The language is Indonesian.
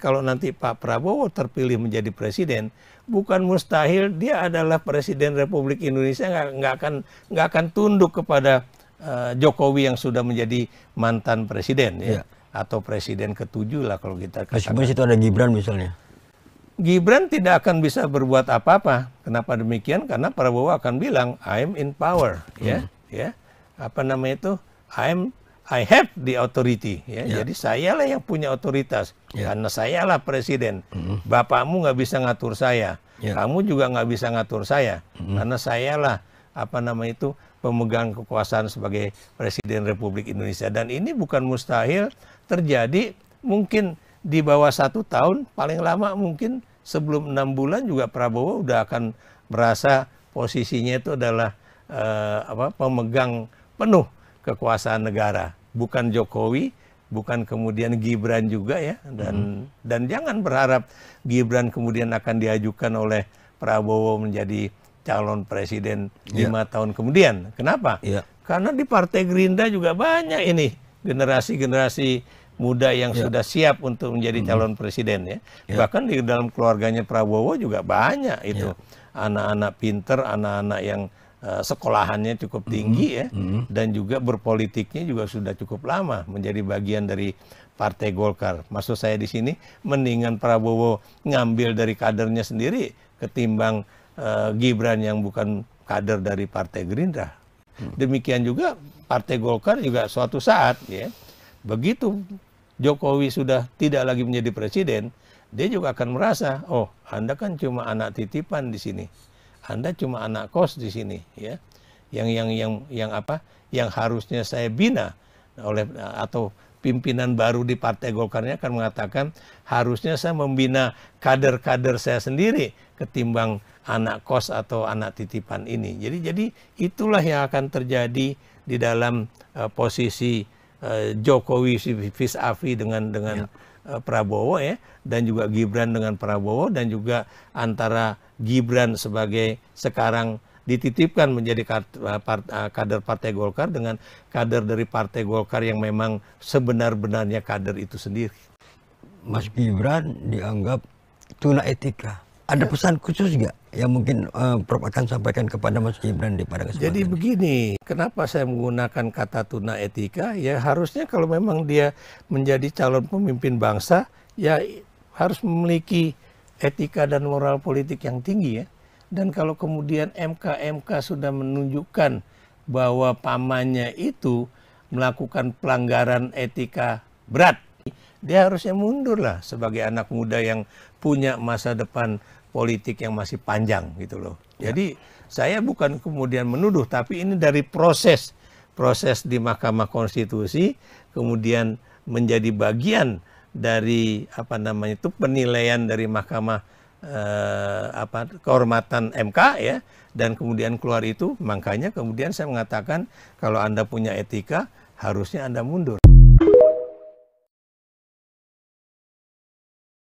kalau nanti Pak Prabowo terpilih menjadi presiden, bukan mustahil dia adalah presiden Republik Indonesia nggak akan nggak akan tunduk kepada uh, Jokowi yang sudah menjadi mantan presiden ya, ya. atau presiden ketujuh lah kalau kita katakan. Meskipun itu ada Gibran misalnya. Gibran tidak akan bisa berbuat apa-apa. Kenapa demikian? Karena Prabowo akan bilang I'm in power, ya, hmm. ya, ya. Apa namanya itu? I'm I have the authority ya. Yeah. Jadi sayalah yang punya otoritas yeah. karena sayalah presiden. Mm. Bapakmu nggak bisa ngatur saya. Yeah. Kamu juga nggak bisa ngatur saya mm. karena sayalah apa nama itu pemegang kekuasaan sebagai presiden Republik Indonesia dan ini bukan mustahil terjadi mungkin di bawah satu tahun paling lama mungkin sebelum enam bulan juga Prabowo udah akan merasa posisinya itu adalah uh, apa pemegang penuh kekuasaan negara bukan Jokowi, bukan kemudian Gibran juga ya dan hmm. dan jangan berharap Gibran kemudian akan diajukan oleh Prabowo menjadi calon presiden ya. lima tahun kemudian. Kenapa? Yeah. Karena di Partai Gerindra juga banyak ini generasi-generasi muda yang yeah. sudah siap untuk menjadi hmm. calon presiden ya. Yeah. Bahkan di dalam keluarganya Prabowo juga banyak itu ya. anak-anak pinter, anak-anak yang Eh, sekolahannya cukup tinggi mm -hmm. ya mm-hmm. dan juga berpolitiknya juga sudah cukup lama menjadi bagian dari Partai Golkar. Maksud saya di sini mendingan Prabowo ngambil dari kadernya sendiri ketimbang uh, Gibran yang bukan kader dari Partai Gerindra. Mm. Demikian juga Partai Golkar juga suatu saat ya begitu Jokowi sudah tidak lagi menjadi presiden, dia juga akan merasa, oh, Anda kan cuma anak titipan di sini anda cuma anak kos di sini ya yang yang yang yang apa yang harusnya saya bina oleh atau pimpinan baru di Partai Golkar ini akan mengatakan harusnya saya membina kader-kader saya sendiri ketimbang anak kos atau anak titipan ini. Jadi jadi itulah yang akan terjadi di dalam uh, posisi Eh, Jokowi vis vis dengan dengan ya. Eh, Prabowo ya dan juga Gibran dengan Prabowo dan juga antara Gibran sebagai sekarang dititipkan menjadi eh, kader Partai Golkar dengan kader dari Partai Golkar yang memang sebenar-benarnya kader itu sendiri. Mas Gibran dianggap tuna etika. Ada ya. pesan khusus nggak yang mungkin uh, Prof akan sampaikan kepada Mas Gibran di pada kesempatan. Jadi begini, kenapa saya menggunakan kata tuna etika? Ya harusnya kalau memang dia menjadi calon pemimpin bangsa, ya harus memiliki etika dan moral politik yang tinggi ya. Dan kalau kemudian MK MK sudah menunjukkan bahwa pamannya itu melakukan pelanggaran etika berat, dia harusnya mundur lah sebagai anak muda yang punya masa depan politik yang masih panjang gitu loh. Ya. Jadi saya bukan kemudian menuduh, tapi ini dari proses proses di Mahkamah Konstitusi kemudian menjadi bagian dari apa namanya itu penilaian dari Mahkamah eh, apa kehormatan MK ya dan kemudian keluar itu makanya kemudian saya mengatakan kalau Anda punya etika harusnya Anda mundur.